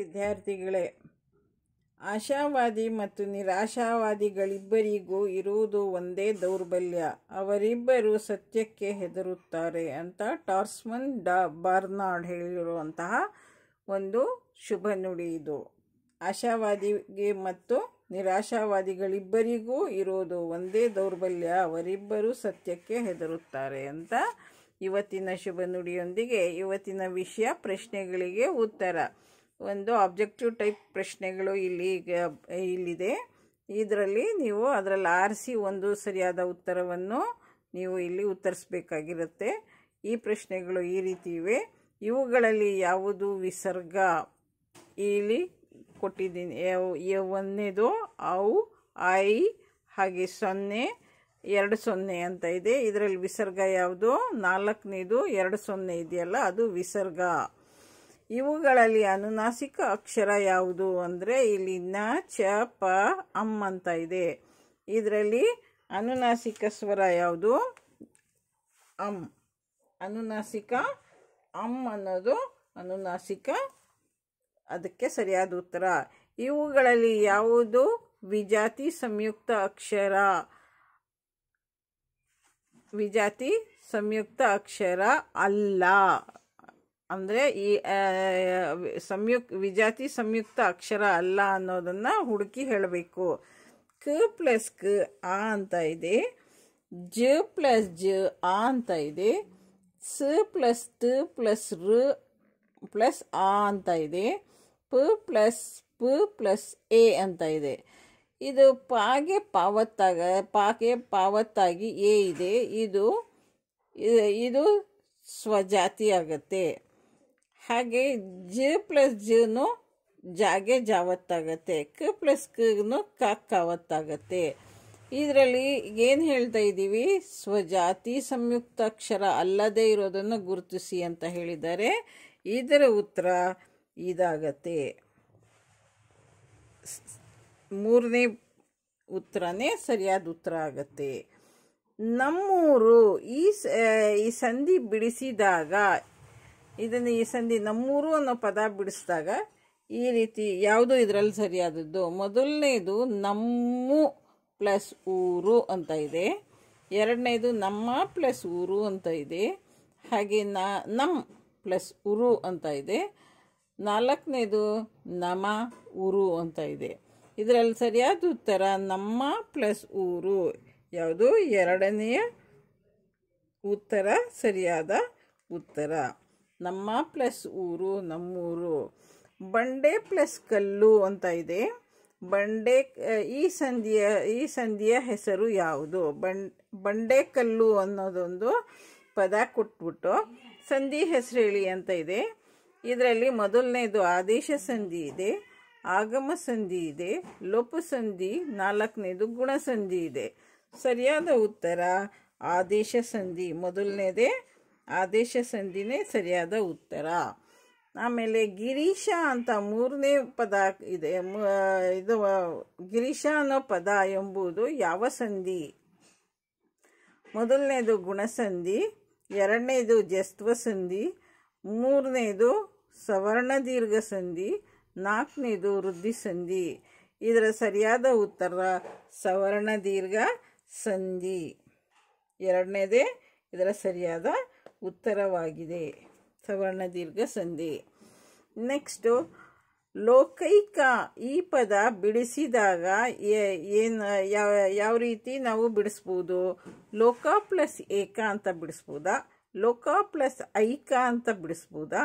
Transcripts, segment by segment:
ವಿದ್ಯಾರ್ಥಿಗಳೇ ಆಶಾವಾದಿ ಮತ್ತು ನಿರಾಶಾವಾದಿಗಳಿಬ್ಬರಿಗೂ ಇರುವುದು ಒಂದೇ ದೌರ್ಬಲ್ಯ ಅವರಿಬ್ಬರು ಸತ್ಯಕ್ಕೆ ಹೆದರುತ್ತಾರೆ ಅಂತ ಟಾರ್ಸ್ಮನ್ ಡಾ ಬಾರ್ನಾಡ್ ಹೇಳಿರುವಂತಹ ಒಂದು ಶುಭ ನುಡಿ ಇದು ಆಶಾವಾದಿಗೆ ಮತ್ತು ನಿರಾಶಾವಾದಿಗಳಿಬ್ಬರಿಗೂ ಇರೋದು ಒಂದೇ ದೌರ್ಬಲ್ಯ ಅವರಿಬ್ಬರು ಸತ್ಯಕ್ಕೆ ಹೆದರುತ್ತಾರೆ ಅಂತ ಇವತ್ತಿನ ಶುಭ ನುಡಿಯೊಂದಿಗೆ ಇವತ್ತಿನ ವಿಷಯ ಪ್ರಶ್ನೆಗಳಿಗೆ ಉತ್ತರ ಒಂದು ಆಬ್ಜೆಕ್ಟಿವ್ ಟೈಪ್ ಪ್ರಶ್ನೆಗಳು ಇಲ್ಲಿ ಇಲ್ಲಿದೆ ಇದರಲ್ಲಿ ನೀವು ಅದರಲ್ಲಿ ಆರಿಸಿ ಒಂದು ಸರಿಯಾದ ಉತ್ತರವನ್ನು ನೀವು ಇಲ್ಲಿ ಉತ್ತರಿಸಬೇಕಾಗಿರುತ್ತೆ ಈ ಪ್ರಶ್ನೆಗಳು ಈ ರೀತಿ ಇವೆ ಇವುಗಳಲ್ಲಿ ಯಾವುದು ವಿಸರ್ಗ ಇಲ್ಲಿ ಕೊಟ್ಟಿದ್ದೀನಿ ಒಂದನೇದು ಅವು ಐ ಹಾಗೆ ಸೊನ್ನೆ ಎರಡು ಸೊನ್ನೆ ಅಂತ ಇದೆ ಇದರಲ್ಲಿ ವಿಸರ್ಗ ಯಾವುದು ನಾಲ್ಕನೇದು ಎರಡು ಸೊನ್ನೆ ಇದೆಯಲ್ಲ ಅದು ವಿಸರ್ಗ ಇವುಗಳಲ್ಲಿ ಅನುನಾಸಿಕ ಅಕ್ಷರ ಯಾವುದು ಅಂದರೆ ಇಲ್ಲಿ ನ ಚ ಪ ಅಮ್ ಅಂತ ಇದೆ ಇದರಲ್ಲಿ ಅನುನಾಸಿಕ ಸ್ವರ ಯಾವುದು ಅಮ್ ಅನುನಾಸಿಕ ಅಮ್ ಅನ್ನೋದು ಅನುನಾಸಿಕ ಅದಕ್ಕೆ ಸರಿಯಾದ ಉತ್ತರ ಇವುಗಳಲ್ಲಿ ಯಾವುದು ವಿಜಾತಿ ಸಂಯುಕ್ತ ಅಕ್ಷರ ವಿಜಾತಿ ಸಂಯುಕ್ತ ಅಕ್ಷರ ಅಲ್ಲ ಅಂದರೆ ಈ ಸಂಯುಕ್ ವಿಜಾತಿ ಸಂಯುಕ್ತ ಅಕ್ಷರ ಅಲ್ಲ ಅನ್ನೋದನ್ನು ಹುಡುಕಿ ಹೇಳಬೇಕು ಕ ಪ್ಲಸ್ ಕ ಆ ಅಂತ ಇದೆ ಜ ಪ್ಲಸ್ ಜ ಆ ಅಂತ ಇದೆ ಸ ಪ್ಲಸ್ ತ ಪ್ಲಸ್ ರ ಪ್ಲಸ್ ಆ ಅಂತ ಇದೆ ಪ ಪ್ಲಸ್ ಪ ಪ್ಲಸ್ ಎ ಅಂತ ಇದೆ ಇದು ಪಾಗೆ ಪಾವತ್ತಾಗ ಪಾಗೆ ಪಾವತ್ತಾಗಿ ಎ ಇದೆ ಇದು ಇದು ಸ್ವಜಾತಿ ಆಗುತ್ತೆ ಹಾಗೆ ಜ ಪ್ಲಸ್ ಜನು ಜಾಗೆ ಜಾವತ್ತಾಗತ್ತೆ ಕ ಪ್ಲಸ್ ಕನು ಕಾವತ್ತಾಗತ್ತೆ ಇದರಲ್ಲಿ ಏನು ಹೇಳ್ತಾ ಇದ್ದೀವಿ ಸ್ವಜಾತಿ ಸಂಯುಕ್ತ ಅಕ್ಷರ ಅಲ್ಲದೆ ಇರೋದನ್ನು ಗುರುತಿಸಿ ಅಂತ ಹೇಳಿದ್ದಾರೆ ಇದರ ಉತ್ತರ ಇದಾಗತ್ತೆ ಮೂರನೇ ಉತ್ತರನೇ ಸರಿಯಾದ ಉತ್ತರ ಆಗತ್ತೆ ನಮ್ಮೂರು ಈ ಈ ಸಂಧಿ ಬಿಡಿಸಿದಾಗ ಇದನ್ನು ಈ ಸಂಧಿ ನಮ್ಮೂರು ಅನ್ನೋ ಪದ ಬಿಡಿಸಿದಾಗ ಈ ರೀತಿ ಯಾವುದು ಇದರಲ್ಲಿ ಸರಿಯಾದದ್ದು ಮೊದಲನೇದು ನಮ್ಮ ಪ್ಲಸ್ ಊರು ಅಂತ ಇದೆ ಎರಡನೇದು ನಮ್ಮ ಪ್ಲಸ್ ಊರು ಅಂತ ಇದೆ ಹಾಗೆ ನಾ ನಮ್ಮ ಪ್ಲಸ್ ಉರು ಅಂತ ಇದೆ ನಾಲ್ಕನೇದು ನಮ ಊರು ಅಂತ ಇದೆ ಇದರಲ್ಲಿ ಸರಿಯಾದ ಉತ್ತರ ನಮ್ಮ ಪ್ಲಸ್ ಊರು ಯಾವುದು ಎರಡನೆಯ ಉತ್ತರ ಸರಿಯಾದ ಉತ್ತರ ನಮ್ಮ ಪ್ಲಸ್ ಊರು ನಮ್ಮೂರು ಬಂಡೆ ಪ್ಲಸ್ ಕಲ್ಲು ಅಂತ ಇದೆ ಬಂಡೆ ಈ ಸಂಧಿಯ ಈ ಸಂಧಿಯ ಹೆಸರು ಯಾವುದು ಬಂಡೆ ಕಲ್ಲು ಅನ್ನೋದೊಂದು ಪದ ಕೊಟ್ಬಿಟ್ಟು ಸಂಧಿ ಹೆಸರು ಹೇಳಿ ಅಂತ ಇದೆ ಇದರಲ್ಲಿ ಮೊದಲನೇದು ಆದೇಶ ಸಂಧಿ ಇದೆ ಆಗಮ ಸಂಧಿ ಇದೆ ಸಂಧಿ ನಾಲ್ಕನೇದು ಗುಣಸಂಧಿ ಇದೆ ಸರಿಯಾದ ಉತ್ತರ ಆದೇಶ ಸಂಧಿ ಮೊದಲನೇದೇ ಆದೇಶ ಸಂಧಿನೇ ಸರಿಯಾದ ಉತ್ತರ ಆಮೇಲೆ ಗಿರೀಶ ಅಂತ ಮೂರನೇ ಪದ ಇದೆ ಇದು ಗಿರೀಶ ಅನ್ನೋ ಪದ ಎಂಬುದು ಯಾವ ಸಂಧಿ ಮೊದಲನೇದು ಗುಣಸಂಧಿ ಎರಡನೇದು ಜಸ್ತ್ವ ಸಂಧಿ ಮೂರನೇದು ಸವರ್ಣ ದೀರ್ಘ ಸಂಧಿ ನಾಲ್ಕನೇದು ವೃದ್ಧಿ ಸಂಧಿ ಇದರ ಸರಿಯಾದ ಉತ್ತರ ಸವರ್ಣ ದೀರ್ಘ ಸಂಧಿ ಎರಡನೇದೇ ಇದರ ಸರಿಯಾದ ಉತ್ತರವಾಗಿದೆ ಸವರ್ಣ ದೀರ್ಘ ಸಂಧಿ ನೆಕ್ಸ್ಟು ಲೋಕೈಕ ಈ ಪದ ಬಿಡಿಸಿದಾಗ ಏನು ಯಾವ ಯಾವ ರೀತಿ ನಾವು ಬಿಡಿಸ್ಬೋದು ಲೋಕ ಪ್ಲಸ್ ಏಕ ಅಂತ ಬಿಡಿಸ್ಬೋದಾ ಲೋಕ ಪ್ಲಸ್ ಐಕ ಅಂತ ಬಿಡಿಸ್ಬೋದಾ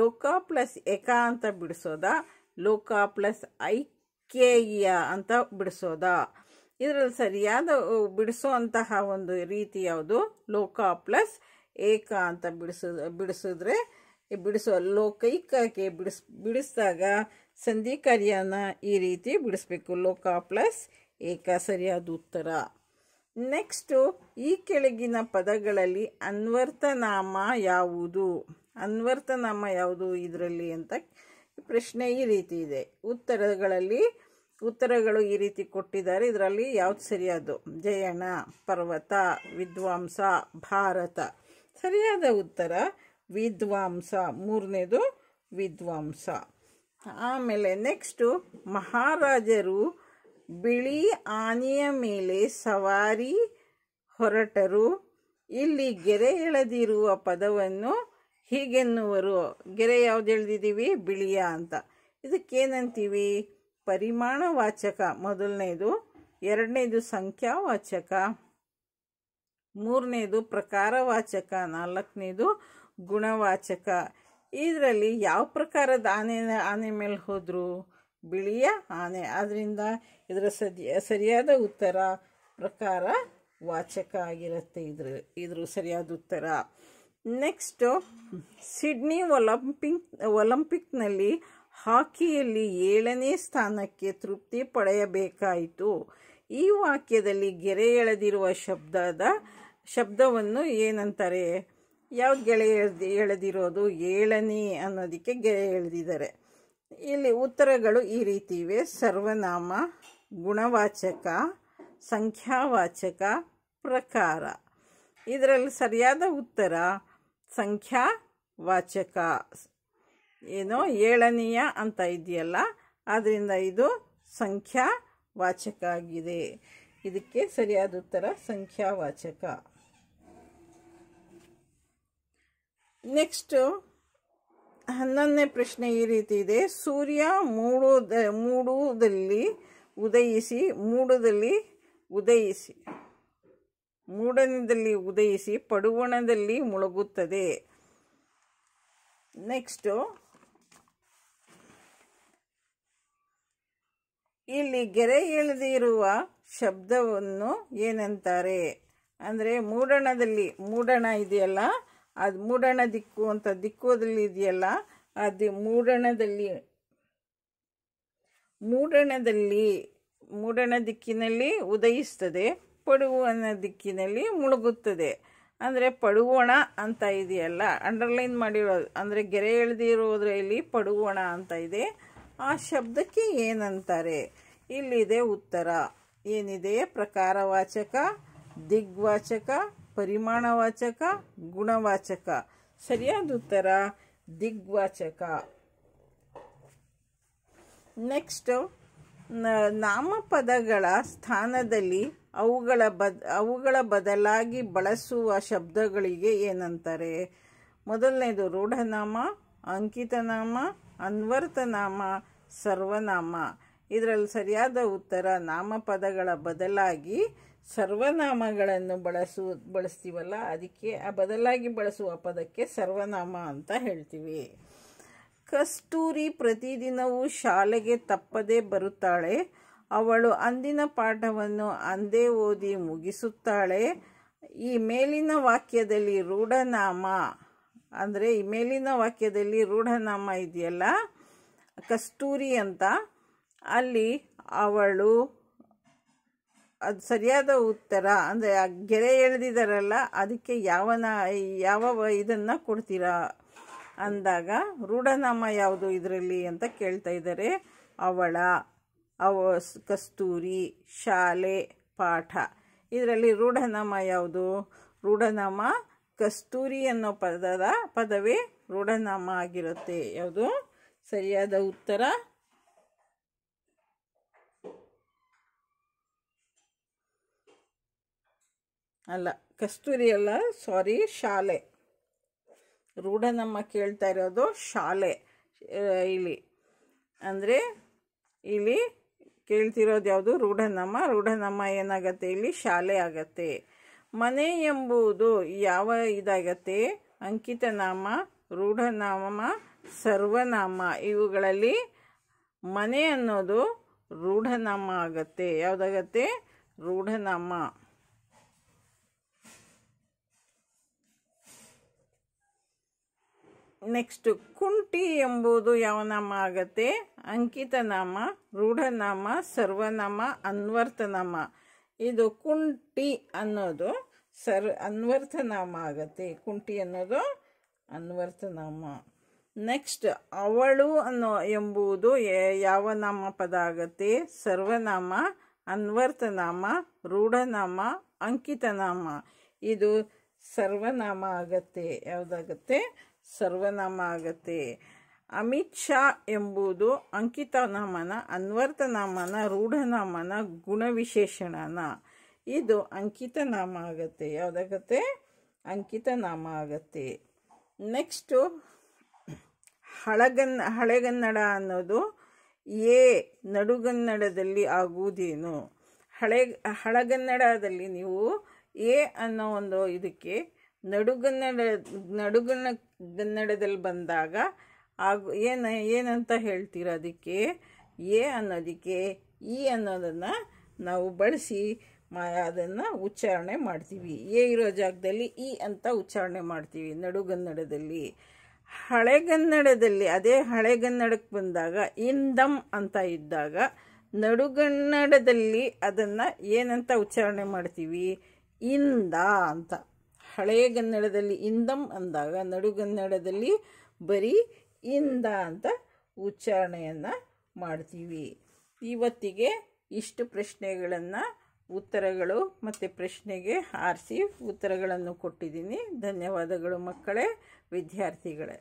ಲೋಕ ಪ್ಲಸ್ ಏಕ ಅಂತ ಬಿಡಿಸೋದಾ ಲೋಕ ಪ್ಲಸ್ ಐಕೇಯ ಅಂತ ಬಿಡಿಸೋದಾ ಇದರಲ್ಲಿ ಸರಿಯಾದ ಬಿಡಿಸೋ ಅಂತಹ ಒಂದು ರೀತಿ ಯಾವುದು ಲೋಕ ಪ್ಲಸ್ ಏಕ ಅಂತ ಬಿಡಿಸ ಬಿಡಿಸಿದ್ರೆ ಬಿಡಿಸುವ ಲೋಕೈಕಕ್ಕೆ ಬಿಡಿಸ್ ಬಿಡಿಸಿದಾಗ ಸಂಧಿ ಕಾರ್ಯನ ಈ ರೀತಿ ಬಿಡಿಸ್ಬೇಕು ಲೋಕ ಪ್ಲಸ್ ಏಕ ಸರಿಯಾದ ಉತ್ತರ ನೆಕ್ಸ್ಟು ಈ ಕೆಳಗಿನ ಪದಗಳಲ್ಲಿ ಅನ್ವರ್ತನಾಮ ಯಾವುದು ಅನ್ವರ್ತನಾಮ ಯಾವುದು ಇದರಲ್ಲಿ ಅಂತ ಪ್ರಶ್ನೆ ಈ ರೀತಿ ಇದೆ ಉತ್ತರಗಳಲ್ಲಿ ಉತ್ತರಗಳು ಈ ರೀತಿ ಕೊಟ್ಟಿದ್ದಾರೆ ಇದರಲ್ಲಿ ಯಾವುದು ಸರಿಯಾದು ಜಯಣ ಪರ್ವತ ವಿದ್ವಾಂಸ ಭಾರತ ಸರಿಯಾದ ಉತ್ತರ ವಿದ್ವಾಂಸ ಮೂರನೇದು ವಿದ್ವಾಂಸ ಆಮೇಲೆ ನೆಕ್ಸ್ಟು ಮಹಾರಾಜರು ಬಿಳಿ ಆನೆಯ ಮೇಲೆ ಸವಾರಿ ಹೊರಟರು ಇಲ್ಲಿ ಗೆರೆ ಎಳೆದಿರುವ ಪದವನ್ನು ಹೀಗೆನ್ನುವರು ಗೆರೆ ಯಾವ್ದು ಎಳೆದಿದ್ದೀವಿ ಬಿಳಿಯ ಅಂತ ಇದಕ್ಕೇನಂತೀವಿ ವಾಚಕ ಮೊದಲನೇದು ಎರಡನೇದು ಸಂಖ್ಯಾ ವಾಚಕ ಮೂರನೇದು ಪ್ರಕಾರವಾಚಕ ನಾಲ್ಕನೇದು ಗುಣವಾಚಕ ಇದರಲ್ಲಿ ಯಾವ ಪ್ರಕಾರದ ಆನೆ ಆನೆ ಮೇಲೆ ಹೋದರು ಬಿಳಿಯ ಆನೆ ಆದ್ದರಿಂದ ಇದರ ಸದ್ಯ ಸರಿಯಾದ ಉತ್ತರ ಪ್ರಕಾರ ವಾಚಕ ಆಗಿರುತ್ತೆ ಇದ್ರ ಇದ್ರ ಸರಿಯಾದ ಉತ್ತರ ನೆಕ್ಸ್ಟು ಸಿಡ್ನಿ ಒಲಂಪಿಕ್ ಒಲಂಪಿಕ್ನಲ್ಲಿ ಹಾಕಿಯಲ್ಲಿ ಏಳನೇ ಸ್ಥಾನಕ್ಕೆ ತೃಪ್ತಿ ಪಡೆಯಬೇಕಾಯಿತು ಈ ವಾಕ್ಯದಲ್ಲಿ ಗೆರೆ ಎಳೆದಿರುವ ಶಬ್ದದ ಶಬ್ದವನ್ನು ಏನಂತಾರೆ ಯಾವ್ದು ಗೆಳೆ ಎಳ್ದು ಎಳೆದಿರೋದು ಏಳನಿ ಅನ್ನೋದಕ್ಕೆ ಗೆಳೆ ಎಳೆದಿದ್ದಾರೆ ಇಲ್ಲಿ ಉತ್ತರಗಳು ಈ ರೀತಿ ಇವೆ ಸರ್ವನಾಮ ಗುಣವಾಚಕ ಸಂಖ್ಯಾವಾಚಕ ಪ್ರಕಾರ ಇದರಲ್ಲಿ ಸರಿಯಾದ ಉತ್ತರ ಸಂಖ್ಯಾ ವಾಚಕ ಏನೋ ಏಳನೆಯ ಅಂತ ಇದೆಯಲ್ಲ ಆದ್ದರಿಂದ ಇದು ಸಂಖ್ಯಾ ವಾಚಕ ಆಗಿದೆ ಇದಕ್ಕೆ ಸರಿಯಾದ ಉತ್ತರ ಸಂಖ್ಯಾವಾಚಕ ನೆಕ್ಸ್ಟು ಹನ್ನೊಂದನೇ ಪ್ರಶ್ನೆ ಈ ರೀತಿ ಇದೆ ಸೂರ್ಯ ಮೂಡೋದ ಮೂಡುವುದಲ್ಲಿ ಉದಯಿಸಿ ಮೂಡದಲ್ಲಿ ಉದಯಿಸಿ ಮೂಡನದಲ್ಲಿ ಉದಯಿಸಿ ಪಡುವಣದಲ್ಲಿ ಮುಳುಗುತ್ತದೆ ನೆಕ್ಸ್ಟು ಇಲ್ಲಿ ಗೆರೆ ಎಳೆದಿರುವ ಶಬ್ದವನ್ನು ಏನಂತಾರೆ ಅಂದರೆ ಮೂಡಣದಲ್ಲಿ ಮೂಡಣ ಇದೆಯಲ್ಲ ಅದು ಮೂಡಣ ದಿಕ್ಕು ಅಂತ ದಿಕ್ಕೋದ್ರಲ್ಲಿ ಇದೆಯಲ್ಲ ಅದು ಮೂಡಣದಲ್ಲಿ ಮೂಡಣದಲ್ಲಿ ಮೂಡಣ ದಿಕ್ಕಿನಲ್ಲಿ ಉದಯಿಸ್ತದೆ ಪಡುವಣ ದಿಕ್ಕಿನಲ್ಲಿ ಮುಳುಗುತ್ತದೆ ಅಂದರೆ ಪಡುವಣ ಅಂತ ಇದೆಯಲ್ಲ ಅಂಡರ್ಲೈನ್ ಮಾಡಿರೋ ಅಂದರೆ ಗೆರೆ ಎಳೆದಿರೋದ್ರಲ್ಲಿ ಪಡುವಣ ಅಂತ ಇದೆ ಆ ಶಬ್ದಕ್ಕೆ ಏನಂತಾರೆ ಇಲ್ಲಿದೆ ಉತ್ತರ ಏನಿದೆ ಪ್ರಕಾರವಾಚಕ ದಿಗ್ವಾಚಕ ಪರಿಮಾಣವಾಚಕ ಗುಣವಾಚಕ ಸರಿಯಾದ ಉತ್ತರ ದಿಗ್ವಾಚಕ ನೆಕ್ಸ್ಟು ನಾಮಪದಗಳ ಸ್ಥಾನದಲ್ಲಿ ಅವುಗಳ ಬದ ಅವುಗಳ ಬದಲಾಗಿ ಬಳಸುವ ಶಬ್ದಗಳಿಗೆ ಏನಂತಾರೆ ಮೊದಲನೇದು ರೂಢನಾಮ ಅಂಕಿತನಾಮ ಅನ್ವರ್ತನಾಮ ಸರ್ವನಾಮ ಇದರಲ್ಲಿ ಸರಿಯಾದ ಉತ್ತರ ನಾಮಪದಗಳ ಬದಲಾಗಿ ಸರ್ವನಾಮಗಳನ್ನು ಬಳಸು ಬಳಸ್ತೀವಲ್ಲ ಅದಕ್ಕೆ ಆ ಬದಲಾಗಿ ಬಳಸುವ ಪದಕ್ಕೆ ಸರ್ವನಾಮ ಅಂತ ಹೇಳ್ತೀವಿ ಕಸ್ತೂರಿ ಪ್ರತಿದಿನವೂ ಶಾಲೆಗೆ ತಪ್ಪದೇ ಬರುತ್ತಾಳೆ ಅವಳು ಅಂದಿನ ಪಾಠವನ್ನು ಅಂದೇ ಓದಿ ಮುಗಿಸುತ್ತಾಳೆ ಈ ಮೇಲಿನ ವಾಕ್ಯದಲ್ಲಿ ರೂಢನಾಮ ಅಂದರೆ ಈ ಮೇಲಿನ ವಾಕ್ಯದಲ್ಲಿ ರೂಢನಾಮ ಇದೆಯಲ್ಲ ಕಸ್ತೂರಿ ಅಂತ ಅಲ್ಲಿ ಅವಳು ಅದು ಸರಿಯಾದ ಉತ್ತರ ಅಂದರೆ ಆ ಗೆರೆ ಎಳೆದಿದ್ದಾರಲ್ಲ ಅದಕ್ಕೆ ಯಾವನ ಯಾವ ಇದನ್ನು ಕೊಡ್ತೀರಾ ಅಂದಾಗ ರೂಢನಾಮ ಯಾವುದು ಇದರಲ್ಲಿ ಅಂತ ಕೇಳ್ತಾ ಇದ್ದಾರೆ ಅವಳ ಅವ ಕಸ್ತೂರಿ ಶಾಲೆ ಪಾಠ ಇದರಲ್ಲಿ ರೂಢನಾಮ ಯಾವುದು ರೂಢನಾಮ ಕಸ್ತೂರಿ ಅನ್ನೋ ಪದದ ಪದವೇ ರೂಢನಾಮ ಆಗಿರುತ್ತೆ ಯಾವುದು ಸರಿಯಾದ ಉತ್ತರ ಅಲ್ಲ ಕಸ್ತೂರಿ ಅಲ್ಲ ಸಾರಿ ಶಾಲೆ ರೂಢನಮ್ಮ ಕೇಳ್ತಾ ಇರೋದು ಶಾಲೆ ಇಲ್ಲಿ ಅಂದರೆ ಇಲ್ಲಿ ಕೇಳ್ತಿರೋದು ಯಾವುದು ರೂಢನಾಮ ರೂಢನಾಮ ಏನಾಗತ್ತೆ ಇಲ್ಲಿ ಶಾಲೆ ಆಗತ್ತೆ ಮನೆ ಎಂಬುದು ಯಾವ ಇದಾಗತ್ತೆ ಅಂಕಿತನಾಮ ರೂಢನಾಮ ಸರ್ವನಾಮ ಇವುಗಳಲ್ಲಿ ಮನೆ ಅನ್ನೋದು ರೂಢನಾಮ ಆಗತ್ತೆ ಯಾವುದಾಗತ್ತೆ ರೂಢನಾಮ ನೆಕ್ಸ್ಟ್ ಕುಂಟಿ ಎಂಬುದು ಯಾವ ನಾಮ ಆಗತ್ತೆ ಅಂಕಿತನಾಮ ರೂಢನಾಮ ಸರ್ವನಾಮ ಅನ್ವರ್ಥನಾಮ ಇದು ಕುಂಟಿ ಅನ್ನೋದು ಸರ್ ಅನ್ವರ್ಥನಾಮ ಆಗತ್ತೆ ಕುಂಟಿ ಅನ್ನೋದು ಅನ್ವರ್ಥನಾಮ ನೆಕ್ಸ್ಟ್ ಅವಳು ಅನ್ನೋ ಎಂಬುದು ಯಾವ ನಾಮ ಪದ ಆಗತ್ತೆ ಸರ್ವನಾಮ ಅನ್ವರ್ಥನಾಮ ರೂಢನಾಮ ಅಂಕಿತನಾಮ ಇದು ಸರ್ವನಾಮ ಆಗತ್ತೆ ಯಾವುದಾಗತ್ತೆ ಸರ್ವನಾಮ ಆಗತ್ತೆ ಅಮಿತ್ ಶಾ ಎಂಬುದು ಅಂಕಿತನಾಮನ ಅನ್ವರ್ತನಾಮನ ರೂಢನಾಮನ ಗುಣವಿಶೇಷಣನ ಇದು ಅಂಕಿತನಾಮ ಆಗತ್ತೆ ಯಾವುದಾಗತ್ತೆ ಅಂಕಿತನಾಮ ಆಗತ್ತೆ ನೆಕ್ಸ್ಟು ಹಳಗನ್ ಹಳೆಗನ್ನಡ ಅನ್ನೋದು ಎ ನಡುಗನ್ನಡದಲ್ಲಿ ಆಗುವುದೇನು ಹಳೆ ಹಳಗನ್ನಡದಲ್ಲಿ ನೀವು ಎ ಅನ್ನೋ ಒಂದು ಇದಕ್ಕೆ ನಡುಗನ್ನಡ ನಡುಗನ್ನಡದಲ್ಲಿ ಬಂದಾಗ ಆಗ ಏನು ಏನಂತ ಹೇಳ್ತೀರೋ ಅದಕ್ಕೆ ಎ ಅನ್ನೋದಕ್ಕೆ ಇ ಅನ್ನೋದನ್ನು ನಾವು ಬಳಸಿ ಅದನ್ನು ಉಚ್ಚಾರಣೆ ಮಾಡ್ತೀವಿ ಎ ಇರೋ ಜಾಗದಲ್ಲಿ ಇ ಅಂತ ಉಚ್ಚಾರಣೆ ಮಾಡ್ತೀವಿ ನಡುಗನ್ನಡದಲ್ಲಿ ಹಳೆಗನ್ನಡದಲ್ಲಿ ಅದೇ ಹಳೆಗನ್ನಡಕ್ಕೆ ಬಂದಾಗ ಇಂದಮ್ ಅಂತ ಇದ್ದಾಗ ನಡುಗನ್ನಡದಲ್ಲಿ ಅದನ್ನು ಏನಂತ ಉಚ್ಚಾರಣೆ ಮಾಡ್ತೀವಿ ಇಂದ ಅಂತ ಗನ್ನಡದಲ್ಲಿ ಇಂದಂ ಅಂದಾಗ ನಡುಗನ್ನಡದಲ್ಲಿ ಬರೀ ಇಂದ ಅಂತ ಉಚ್ಚಾರಣೆಯನ್ನು ಮಾಡ್ತೀವಿ ಇವತ್ತಿಗೆ ಇಷ್ಟು ಪ್ರಶ್ನೆಗಳನ್ನು ಉತ್ತರಗಳು ಮತ್ತು ಪ್ರಶ್ನೆಗೆ ಆರಿಸಿ ಉತ್ತರಗಳನ್ನು ಕೊಟ್ಟಿದ್ದೀನಿ ಧನ್ಯವಾದಗಳು ಮಕ್ಕಳೇ ವಿದ್ಯಾರ್ಥಿಗಳೇ